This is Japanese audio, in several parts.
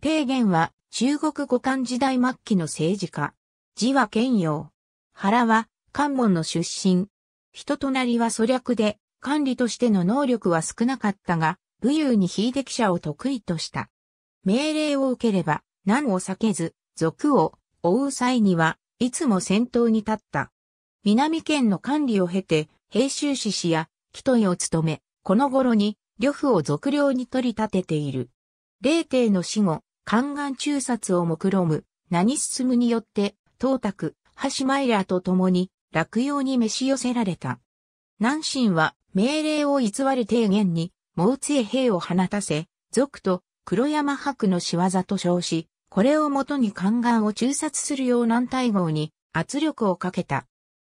丁原は中国五漢時代末期の政治家。字は兼用。原は関門の出身。人となりは粗略で、管理としての能力は少なかったが、武勇に秀で記者を得意とした。命令を受ければ、難を避けず、俗を追う際には、いつも先頭に立った。南県の管理を経て、平州志士や、木戸を務め、この頃に、呂布を俗領に取り立てている。霊帝の死後、宦官中殺を目論む、何進むによって、東卓、橋前らと共に、落葉に召し寄せられた。南進は、命令を偽る提言に、毛津へ兵を放たせ、賊と黒山伯の仕業と称し、これをもとに宦官を中殺するよう南大号に圧力をかけた。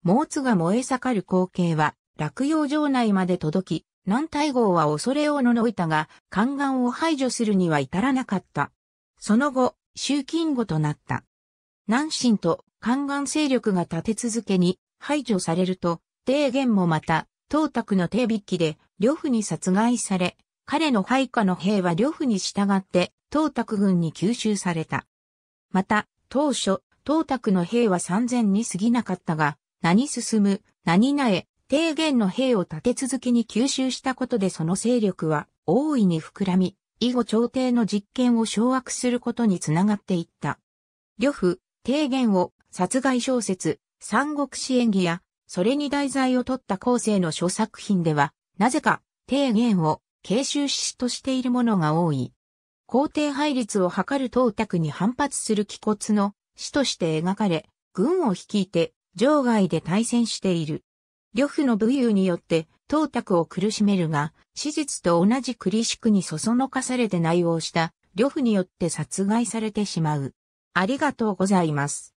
毛津が燃え盛る光景は、落葉城内まで届き、南大号は恐れをののいたが、宦官を排除するには至らなかった。その後、集金後となった。南進と宦官勢力が立て続けに排除されると、帝元もまた、東卓の手引きで、呂布に殺害され、彼の配下の兵は呂布に従って、東卓軍に吸収された。また、当初、東卓の兵は三千に過ぎなかったが、何進む、何なえ、帝元の兵を立て続けに吸収したことでその勢力は大いに膨らみ、以後朝廷の実権を掌握することにつながっていった。呂布、提言を殺害小説、三国志演技や、それに題材を取った後世の諸作品では、なぜか、提言を継承史としているものが多い。皇帝配律を図る董卓に反発する気骨の死として描かれ、軍を率いて、場外で対戦している。呂布の武勇によって、董卓を苦しめるが、史実と同じクリシクにそそのかされて内容した、呂布によって殺害されてしまう。ありがとうございます。